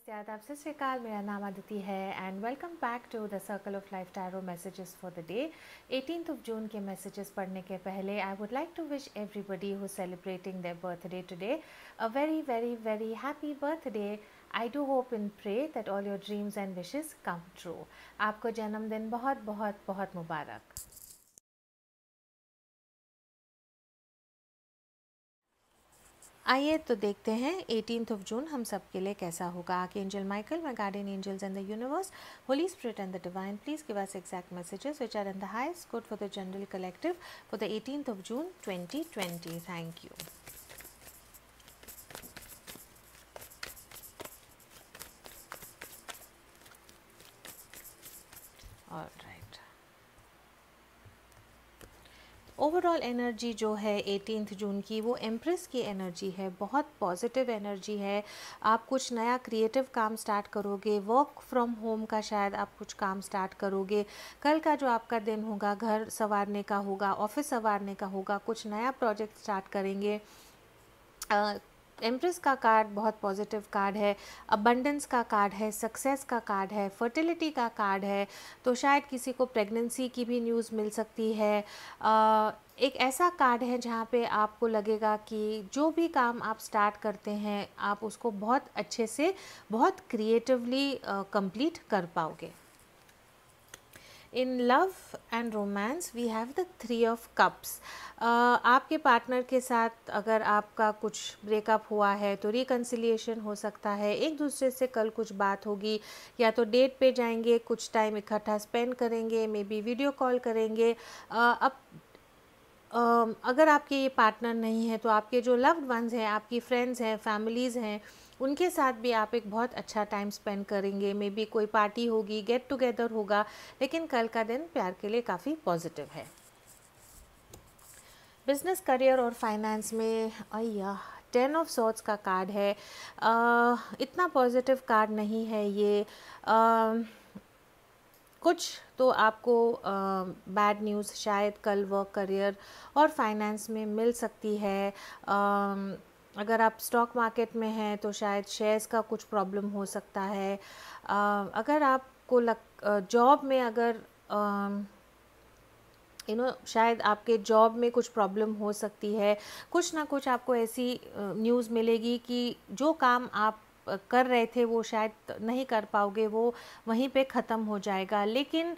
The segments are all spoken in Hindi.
नमस्ते आदाब सत श्रीकाल मेरा नाम आदिति है and welcome back to the circle of life tarot messages for the day eighteen of June के मैसेजेस पढ़ने के पहले I would like to wish everybody who celebrating their birthday today a very very very happy birthday I do hope and pray that all your dreams and wishes come true आपको जन्मदिन बहुत बहुत बहुत मुबारक आइए तो देखते हैं एटीन ऑफ जून हम सब के लिए कैसा होगा आके angel Michael my guardian angels and the universe holy spirit and the divine please give us exact messages which are in the highest good for the general collective for the eighteen of June twenty twenty thank you overall energy जो है एटीन जून की वो एम्प्रेस की एनर्जी है बहुत पॉजिटिव एनर्जी है आप कुछ नया क्रिएटिव काम स्टार्ट करोगे वर्क फ्रॉम होम का शायद आप कुछ काम स्टार्ट करोगे कल का जो आपका दिन होगा घर संवारने का होगा ऑफिस संवारने का होगा कुछ नया प्रोजेक्ट स्टार्ट करेंगे Uh, एम्प्रेस का कार्ड बहुत पॉजिटिव कार्ड है अबंडेंस का कार्ड है सक्सेस का कार्ड है फर्टिलिटी का कार्ड है तो शायद किसी को प्रेगनेंसी की भी न्यूज़ मिल सकती है आ, एक ऐसा कार्ड है जहाँ पे आपको लगेगा कि जो भी काम आप स्टार्ट करते हैं आप उसको बहुत अच्छे से बहुत क्रिएटिवली कंप्लीट कर पाओगे in love and romance we have the three of cups आपके पार्टनर के साथ अगर आपका कुछ ब्रेकअप हुआ है तो रिकन्सिलिएशन हो सकता है एक दूसरे से कल कुछ बात होगी या तो डेट पे जाएंगे कुछ टाइम इकट्ठा स्पेंड करेंगे मे बी वीडियो कॉल करेंगे uh, अब uh, अगर आपके ये पार्टनर नहीं है तो आपके जो लव्ड वंस हैं आपकी फ्रेंड्स हैं फैमिलीज़ हैं उनके साथ भी आप एक बहुत अच्छा टाइम स्पेंड करेंगे मे बी कोई पार्टी होगी गेट टुगेदर होगा लेकिन कल का दिन प्यार के लिए काफ़ी पॉजिटिव है बिजनेस करियर और फाइनेंस में अया टेन ऑफ सॉट्स का कार्ड है आ, इतना पॉजिटिव कार्ड नहीं है ये आ, कुछ तो आपको बैड न्यूज़ शायद कल वर्क करियर और फाइनेंस में मिल सकती है आ, अगर आप स्टॉक मार्केट में हैं तो शायद शेयर्स का कुछ प्रॉब्लम हो सकता है अगर आपको लग जॉब में अगर यू नो शायद आपके जॉब में कुछ प्रॉब्लम हो सकती है कुछ ना कुछ आपको ऐसी न्यूज़ मिलेगी कि जो काम आप कर रहे थे वो शायद नहीं कर पाओगे वो वहीं पे ख़त्म हो जाएगा लेकिन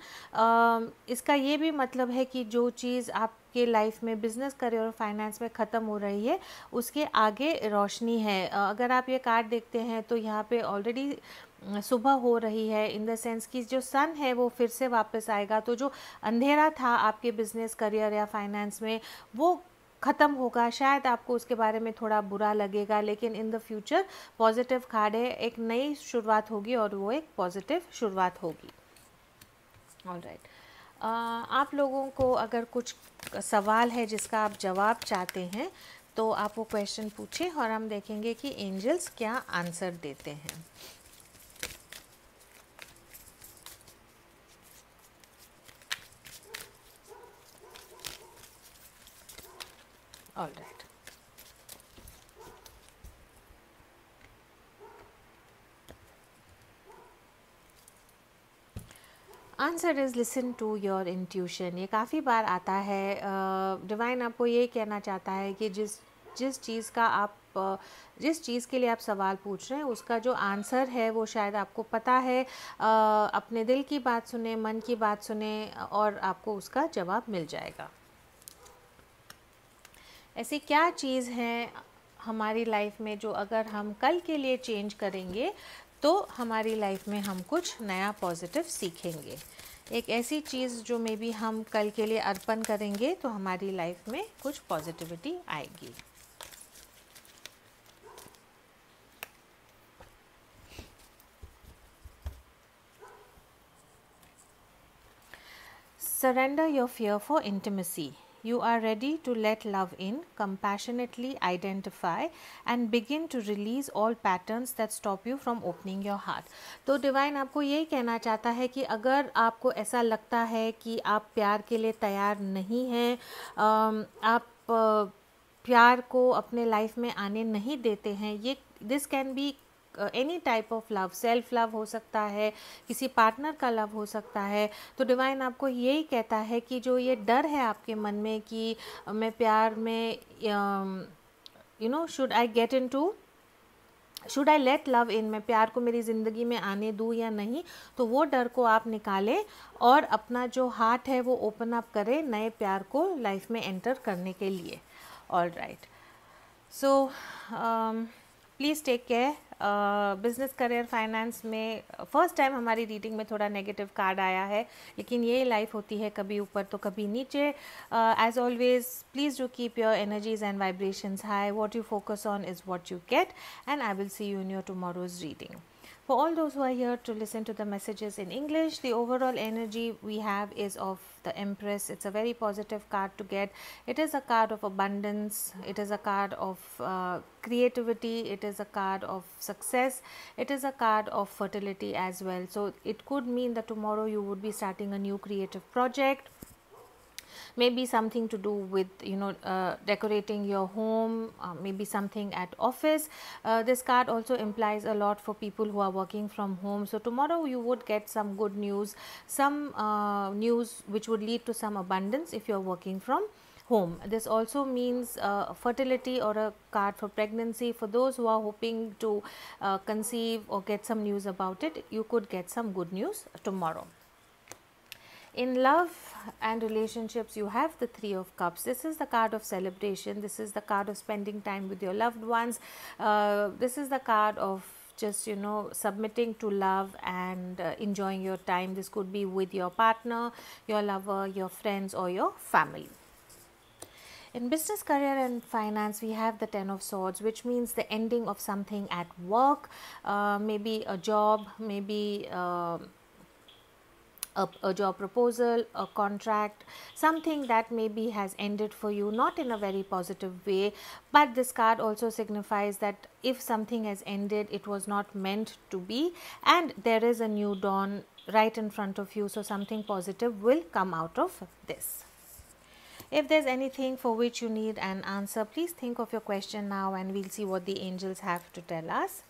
इसका ये भी मतलब है कि जो चीज़ आपके लाइफ में बिजनेस करियर और फाइनेंस में ख़त्म हो रही है उसके आगे रोशनी है अगर आप ये कार्ड देखते हैं तो यहाँ पे ऑलरेडी सुबह हो रही है इन द सेंस कि जो सन है वो फिर से वापस आएगा तो जो अंधेरा था आपके बिजनेस करियर या फाइनेंस में वो ख़त्म होगा शायद आपको उसके बारे में थोड़ा बुरा लगेगा लेकिन इन द फ्यूचर पॉजिटिव खाड़े एक नई शुरुआत होगी और वो एक पॉजिटिव शुरुआत होगी ऑल राइट right. आप लोगों को अगर कुछ सवाल है जिसका आप जवाब चाहते हैं तो आप वो क्वेश्चन पूछें और हम देखेंगे कि एंजल्स क्या आंसर देते हैं all right answer is listen to your intuition ये काफ़ी बार आता है डिवाइन uh, आपको ये कहना चाहता है कि जिस जिस चीज़ का आप जिस चीज़ के लिए आप सवाल पूछ रहे हैं उसका जो आंसर है वो शायद आपको पता है अपने दिल की बात सुने मन की बात सुने और आपको उसका जवाब मिल जाएगा ऐसी क्या चीज़ हैं हमारी लाइफ में जो अगर हम कल के लिए चेंज करेंगे तो हमारी लाइफ में हम कुछ नया पॉजिटिव सीखेंगे एक ऐसी चीज़ जो मे बी हम कल के लिए अर्पण करेंगे तो हमारी लाइफ में कुछ पॉजिटिविटी आएगी surrender your fear for intimacy you are ready to let love in, compassionately identify and begin to release all patterns that stop you from opening your heart. तो डिवाइन आपको यही कहना चाहता है कि अगर आपको ऐसा लगता है कि आप प्यार के लिए तैयार नहीं हैं आप प्यार को अपने लाइफ में आने नहीं देते हैं ये this can be any type of love self love हो सकता है किसी पार्टनर का लव हो सकता है तो डिवाइन आपको यही कहता है कि जो ये डर है आपके मन में कि मैं प्यार में you know should I get into should I let love in मैं प्यार को मेरी ज़िंदगी में आने दूँ या नहीं तो वो डर को आप निकालें और अपना जो हार्ट है वो ओपन अप करें नए प्यार को लाइफ में एंटर करने के लिए all right so please take care business career finance में फ़र्स्ट टाइम हमारी रीडिंग में थोड़ा नेगेटिव कार्ड आया है लेकिन ये लाइफ होती है कभी ऊपर तो कभी नीचे as always please do keep your energies and vibrations high what you focus on is what you get and I will see you in your tomorrow's reading For all those who are here to listen to the messages in English, the overall energy we have is of the Empress. It's a very positive card to get. It is a card of abundance. It is a card of uh, creativity. It is a card of success. It is a card of fertility as well. So it could mean that tomorrow you would be starting a new creative project maybe something to do with you know uh, decorating your home, uh, maybe something at office. Uh, this card also implies a lot for people who are working from home. So tomorrow you would get some good news, some uh, news which would lead to some abundance if you are working from home. This also means uh, fertility or a card for pregnancy for those who are hoping to uh, conceive or get some news about it. You could get some good news tomorrow. In love and relationships, you have the Three of Cups. This is the card of celebration. This is the card of spending time with your loved ones. Uh, this is the card of just you know submitting to love and uh, enjoying your time this could be with your partner your lover your friends or your family in business career and finance we have the ten of swords which means the ending of something at work uh, maybe a job maybe uh, a, a job proposal, a contract, something that maybe has ended for you, not in a very positive way, but this card also signifies that if something has ended, it was not meant to be, and there is a new dawn right in front of you, so something positive will come out of this. If there's anything for which you need an answer, please think of your question now and we'll see what the angels have to tell us.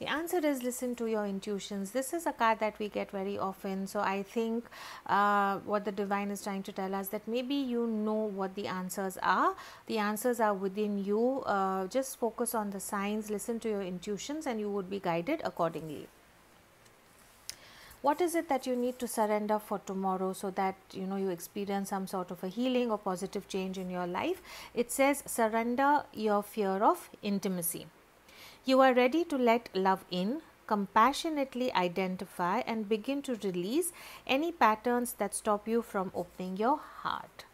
The answer is listen to your intuitions. This is a card that we get very often. So I think uh, what the divine is trying to tell us that maybe you know what the answers are. The answers are within you. Uh, just focus on the signs, listen to your intuitions and you would be guided accordingly what is it that you need to surrender for tomorrow so that you know you experience some sort of a healing or positive change in your life it says surrender your fear of intimacy you are ready to let love in, compassionately identify and begin to release any patterns that stop you from opening your heart.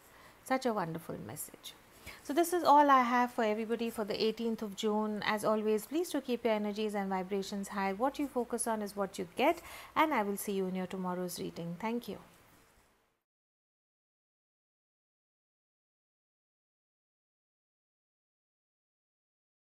Such a wonderful message. So this is all I have for everybody for the 18th of June. As always, please to keep your energies and vibrations high. What you focus on is what you get and I will see you in your tomorrow's reading. Thank you.